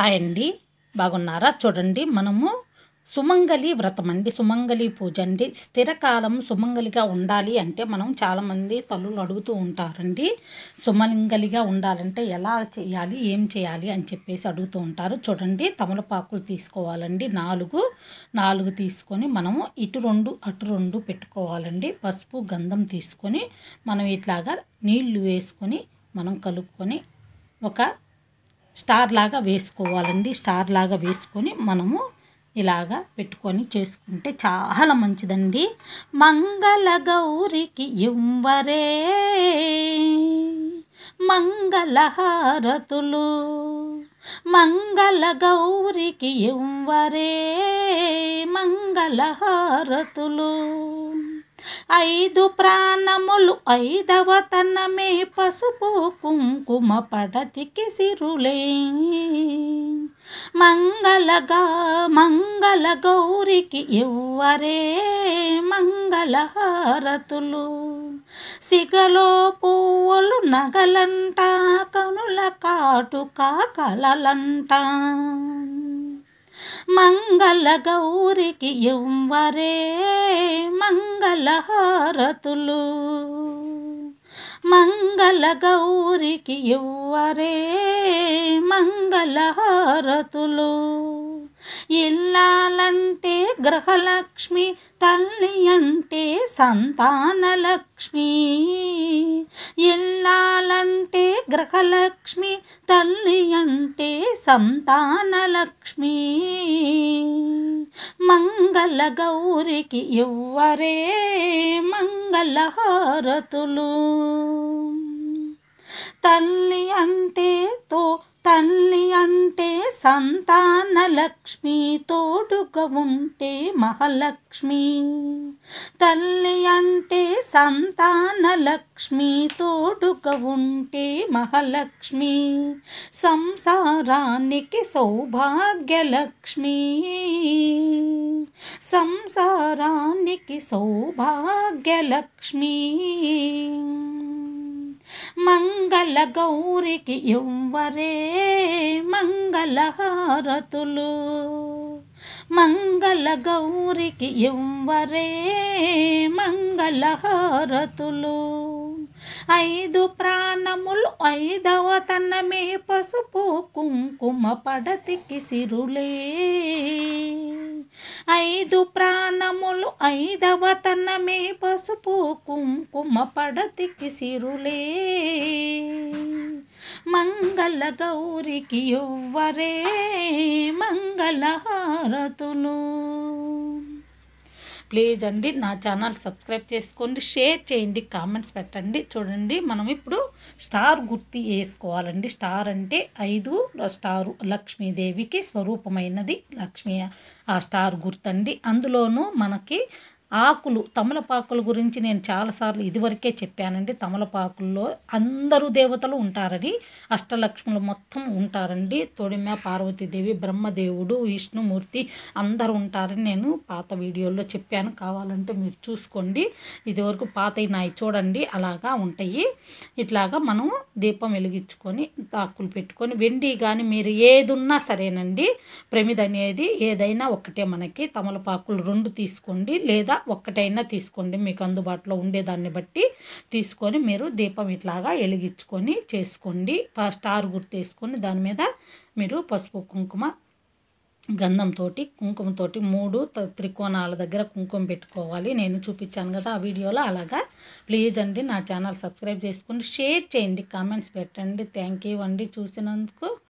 hi అండి బాగున్నారా చూడండి మనము సుమంగలి వ్రతం అండి సుమంగలి పూజ అండి స్థిరకాలం సుమంగలిగా ఉండాలి అంటే మనం చాలామంది తల్లులు అడుగుతూ ఉంటారండి సుమంగలిగా ఉండాలంటే ఎలా చేయాలి ఏం చేయాలి అని చెప్పేసి అడుగుతూ ఉంటారు చూడండి తమలపాకులు తీసుకోవాలండి నాలుగు నాలుగు తీసుకొని మనము ఇటు రెండు అటు రెండు పెట్టుకోవాలండి పసుపు గంధం తీసుకొని మనం ఇట్లాగా నీళ్లు వేసుకొని మనం కలుపుకొని ఒక స్టార్ లాగా వేసుకోవాలండి స్టార్ లాగా వేసుకొని మనము ఇలాగా పెట్టుకొని చేసుకుంటే చాలా మంచిదండి మంగళ గౌరికి ఇవ్వరే మంగళహారతులు మంగళ గౌరికి ఇవ్వరే మంగళహారతులు ఐదు ప్రాణములు ఐదవ తన్నమే పసుపు కుంకుమ పడతికి సిరులే మంగళగా మంగళ గౌరికి ఎవ్వరే మంగళహారతులు సిగలో పువ్వులు నగలంట కనుల కాటుక కలలంట ಮಂಗಲ ಗೌರಿ ಕಂವರೇ ಮಂಗಲಹ ರು ಮಂಗಲ ಗೌರಿ ಕೋವರೇ ಮಂಗಲಹಾರತುಲ್ಲು ఇల్లాలంటే గ్రహలక్ష్మి తల్లి అంటే సంతానలక్ష్మి ఇల్లాలంటే గ్రహలక్ష్మి తల్లి అంటే సంతానలక్ష్మి మంగళ గౌరికి ఇవ్వరే మంగళ హారతులు తల్లి అంటే తో సంతానలక్ష్మి తోడుగా ఉంటే మహాలక్ష్మి తల్లి అంటే సంతానలక్ష్మి తోడుగా ఉంటే మహాలక్ష్మి సంసారానికి సౌభాగ్యలక్ష్మి సంసారానికి సౌభాగ్యలక్ష్మి మంగళ గౌరికి ఇవ్వరే మంగళహారతులు మంగళ గౌరికి ఇవ్వరే మంగళహారతులు ఐదు ప్రాణములు ఐదవ తనమే పసుపు కుంకుమ పడతికి సిరులే ఐదు ప్రాణములు ఐదవ తన్నమే పసుపు కుంకుమ పడతికి సిరులే మంగళ గౌరికి ఎవ్వరే మంగళహారతులు ప్లీజ్ అండి నా ఛానల్ సబ్స్క్రైబ్ చేసుకోండి షేర్ చేయండి కామెంట్స్ పెట్టండి చూడండి మనం ఇప్పుడు స్టార్ గుర్తు వేసుకోవాలండి స్టార్ అంటే ఐదు స్టారు లక్ష్మీదేవికి స్వరూపమైనది లక్ష్మీ ఆ స్టార్ గుర్తండి అందులోనూ మనకి ఆకులు తమలపాకుల గురించి నేను చాలాసార్లు ఇదివరకే చెప్పానండి తమలపాకుల్లో అందరూ దేవతలు ఉంటారని అష్టలక్ష్ములు మొత్తం ఉంటారండి తొడిమ పార్వతీదేవి బ్రహ్మదేవుడు విష్ణుమూర్తి అందరూ ఉంటారని నేను పాత వీడియోలో చెప్పాను కావాలంటే మీరు చూసుకోండి ఇదివరకు పాతవి నాయి చూడండి అలాగా ఉంటాయి ఇట్లాగా మనం దీపం వెలిగించుకొని ఆకులు పెట్టుకొని వెండి కానీ మీరు ఏది ఉన్నా సరేనండి ప్రమిద అనేది ఏదైనా ఒక్కటే మనకి తమలపాకులు రెండు తీసుకోండి లేదా ఒక్కటైనా తీసుకోండి మీకు అందుబాటులో ఉండేదాన్ని బట్టి తీసుకొని మీరు దీపం ఇట్లాగా వెలిగించుకొని చేసుకోండి స్టార్ గుర్తు వేసుకొని దాని మీద మీరు పసుపు కుంకుమ గంధంతో కుంకుమతోటి మూడు త్రికోణాల దగ్గర కుంకుమ పెట్టుకోవాలి నేను చూపించాను కదా ఆ వీడియోలో అలాగా ప్లీజ్ అండి నా ఛానల్ సబ్స్క్రైబ్ చేసుకోండి షేర్ చేయండి కామెంట్స్ పెట్టండి థ్యాంక్ యూ అండి చూసినందుకు